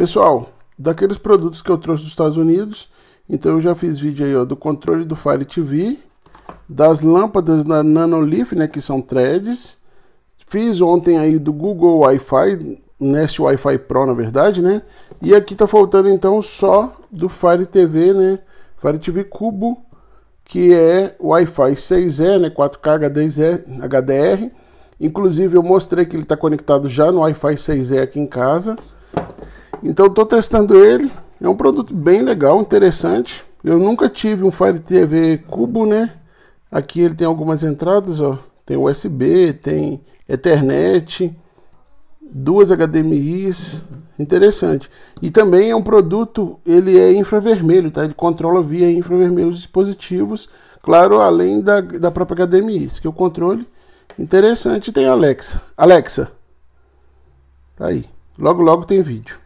Pessoal, daqueles produtos que eu trouxe dos Estados Unidos, então eu já fiz vídeo aí ó, do controle do Fire TV, das lâmpadas da Nanoleaf, né, que são threads. Fiz ontem aí do Google Wi-Fi, Nest Wi-Fi Pro, na verdade, né? E aqui tá faltando então só do Fire TV, né? Fire TV Cubo, que é Wi-Fi 6E, né? 4K HDR, HDR. Inclusive eu mostrei que ele está conectado já no Wi-Fi 6E aqui em casa. Então estou testando ele. É um produto bem legal, interessante. Eu nunca tive um Fire TV cubo, né? Aqui ele tem algumas entradas, ó. Tem USB, tem Ethernet, duas HDMI's, interessante. E também é um produto, ele é infravermelho, tá? Ele controla via infravermelho os dispositivos, claro, além da, da própria HDMI, isso que é o controle. Interessante, tem Alexa. Alexa. Tá aí. Logo logo tem vídeo.